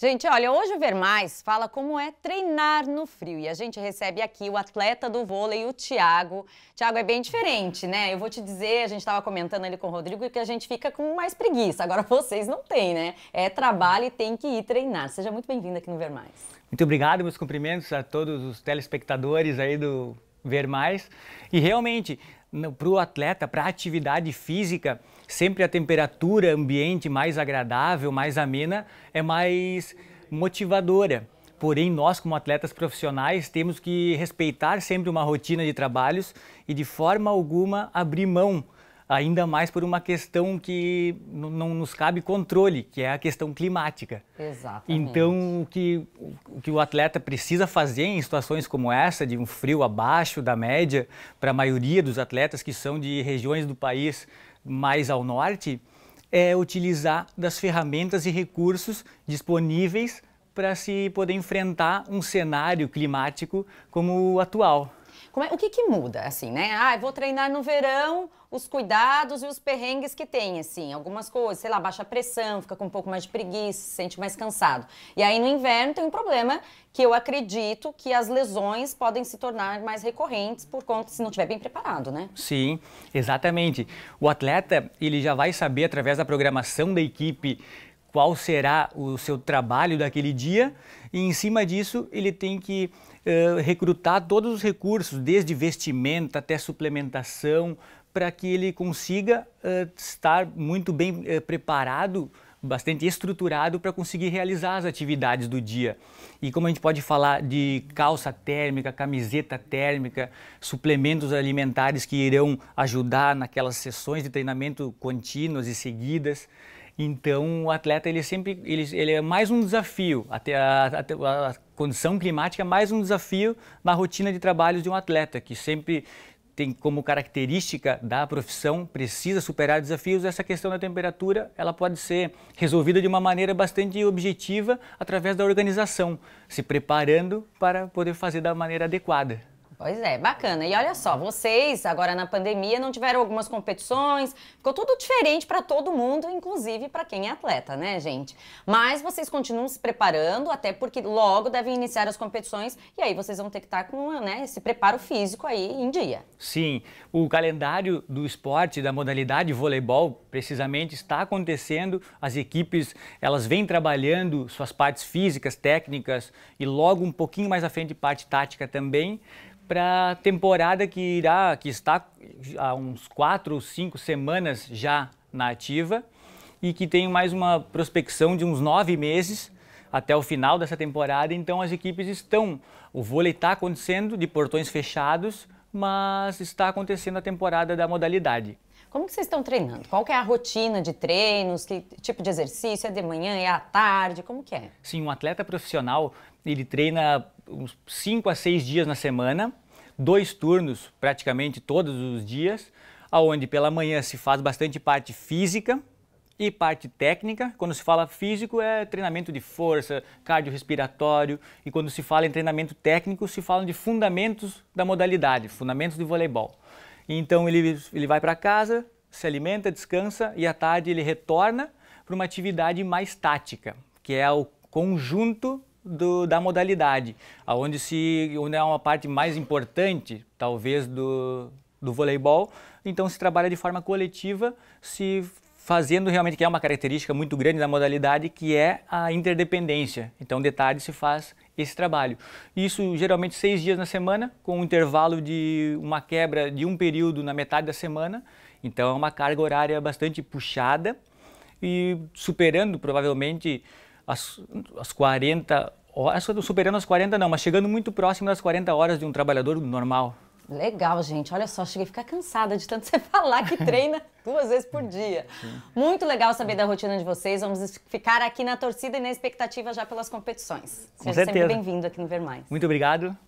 Gente, olha, hoje o Ver Mais fala como é treinar no frio e a gente recebe aqui o atleta do vôlei, o Thiago. Thiago é bem diferente, né? Eu vou te dizer, a gente estava comentando ali com o Rodrigo que a gente fica com mais preguiça. Agora vocês não têm, né? É trabalho e tem que ir treinar. Seja muito bem-vindo aqui no Ver Mais. Muito obrigado, meus cumprimentos a todos os telespectadores aí do Ver Mais. E realmente, né, para o atleta, para a atividade física, sempre a temperatura ambiente mais agradável, mais amena, é mais motivadora. Porém, nós, como atletas profissionais, temos que respeitar sempre uma rotina de trabalhos e, de forma alguma, abrir mão ainda mais por uma questão que não nos cabe controle, que é a questão climática. Exatamente. Então, o que, o que o atleta precisa fazer em situações como essa, de um frio abaixo da média, para a maioria dos atletas que são de regiões do país mais ao norte, é utilizar das ferramentas e recursos disponíveis para se poder enfrentar um cenário climático como o atual. É, o que, que muda, assim, né? Ah, vou treinar no verão, os cuidados e os perrengues que tem, assim, algumas coisas, sei lá, baixa pressão, fica com um pouco mais de preguiça, se sente mais cansado. E aí no inverno tem um problema que eu acredito que as lesões podem se tornar mais recorrentes por conta se não estiver bem preparado, né? Sim, exatamente. O atleta, ele já vai saber através da programação da equipe qual será o seu trabalho daquele dia e em cima disso ele tem que eh, recrutar todos os recursos, desde vestimenta até suplementação, para que ele consiga uh, estar muito bem uh, preparado, bastante estruturado para conseguir realizar as atividades do dia. E como a gente pode falar de calça térmica, camiseta térmica, suplementos alimentares que irão ajudar naquelas sessões de treinamento contínuas e seguidas. Então, o atleta ele sempre ele, ele é mais um desafio, até a, a, a, condição climática é mais um desafio na rotina de trabalho de um atleta, que sempre tem como característica da profissão, precisa superar desafios, essa questão da temperatura, ela pode ser resolvida de uma maneira bastante objetiva através da organização, se preparando para poder fazer da maneira adequada. Pois é, bacana. E olha só, vocês agora na pandemia não tiveram algumas competições, ficou tudo diferente para todo mundo, inclusive para quem é atleta, né, gente? Mas vocês continuam se preparando, até porque logo devem iniciar as competições e aí vocês vão ter que estar tá com né, esse preparo físico aí em dia. Sim, o calendário do esporte, da modalidade voleibol, precisamente está acontecendo. As equipes elas vêm trabalhando suas partes físicas, técnicas e logo um pouquinho mais à frente parte tática também para a temporada que irá, que está há uns quatro ou cinco semanas já na ativa e que tem mais uma prospecção de uns nove meses até o final dessa temporada. Então as equipes estão, o vôlei está acontecendo de portões fechados, mas está acontecendo a temporada da modalidade. Como que vocês estão treinando? Qual é a rotina de treinos? Que tipo de exercício? É de manhã? É à tarde? Como que é? Sim, um atleta profissional, ele treina uns 5 a 6 dias na semana, dois turnos praticamente todos os dias, aonde pela manhã se faz bastante parte física e parte técnica. Quando se fala físico é treinamento de força, cardiorrespiratório, e quando se fala em treinamento técnico se falam de fundamentos da modalidade, fundamentos de voleibol. Então ele, ele vai para casa, se alimenta, descansa e à tarde ele retorna para uma atividade mais tática, que é o conjunto do, da modalidade, aonde se onde é uma parte mais importante, talvez, do, do voleibol. Então se trabalha de forma coletiva, se fazendo realmente que é uma característica muito grande da modalidade, que é a interdependência. Então de tarde se faz esse trabalho. Isso geralmente seis dias na semana, com um intervalo de uma quebra de um período na metade da semana. Então é uma carga horária bastante puxada e superando provavelmente as, as 40 horas, superando as 40 não, mas chegando muito próximo das 40 horas de um trabalhador normal. Legal, gente. Olha só, cheguei a ficar cansada de tanto você falar que treina duas vezes por dia. Muito legal saber da rotina de vocês. Vamos ficar aqui na torcida e na expectativa já pelas competições. Com Seja certeza. sempre bem-vindo aqui no Vermais. Muito obrigado.